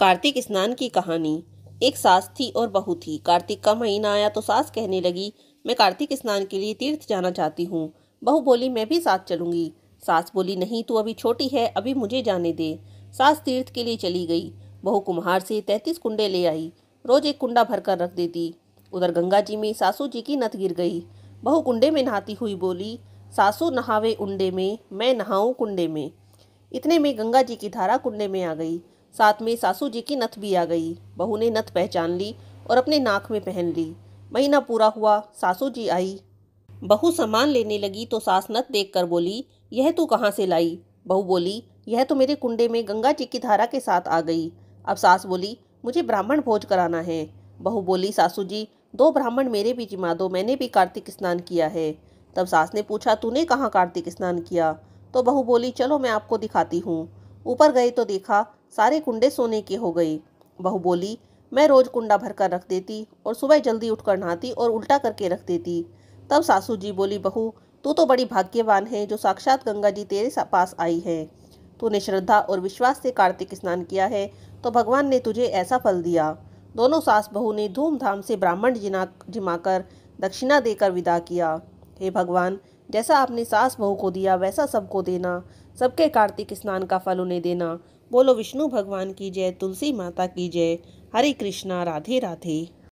कार्तिक स्नान की कहानी एक सास थी और बहू थी कार्तिक का महीना आया तो सास कहने लगी मैं कार्तिक स्नान के लिए तीर्थ जाना चाहती हूँ बहू बोली मैं भी साथ चलूँगी सास बोली नहीं तू अभी छोटी है अभी मुझे जाने दे सास तीर्थ के लिए चली गई बहू कुम्हार से तैंतीस कुंडे ले आई रोज एक कुंडा भर कर रख देती उधर गंगा जी में सासू जी की नत गिर गई बहू कुंडे में नहाती हुई बोली सासू नहावे उंडे में मैं नहाऊं कुंडे में इतने में गंगा जी की धारा कुंडे में आ गई साथ में सासू जी की नथ भी आ गई बहू ने नथ पहचान ली और अपने नाक में पहन ली महीना पूरा हुआ सासू जी आई बहू सामान लेने लगी तो सास नथ देख कर बोली यह तू कहाँ से लाई बहू बोली यह तो मेरे कुंडे में गंगा जी की धारा के साथ आ गई अब सास बोली मुझे ब्राह्मण भोज कराना है बहू बोली सासू जी दो ब्राह्मण मेरे भी जिमा दो मैंने भी कार्तिक स्नान किया है तब सास ने पूछा तूने कहाँ कार्तिक स्नान किया तो बहू बोली चलो मैं आपको दिखाती हूँ ऊपर गए तो देखा सारे कुंडे सोने के हो गए बहू बोली मैं रोज कुंडा भर कर रख देती और सुबह जल्दी उठकर नहाती और उल्टा करके रख देती तब सासू जी बोली बहू तू तो बड़ी भाग्यवान है जो साक्षात गंगा जी तेरे पास आई है तूने श्रद्धा और विश्वास से कार्तिक स्नान किया है तो भगवान ने तुझे ऐसा फल दिया दोनों सास बहू ने धूमधाम से ब्राह्मण जिना जिमाकर दक्षिणा देकर विदा किया हे भगवान जैसा आपने सास बहू को दिया वैसा सबको देना सबके कार्तिक स्नान का फल उन्हें देना बोलो विष्णु भगवान की जय तुलसी माता की जय हरे कृष्णा राधे राधे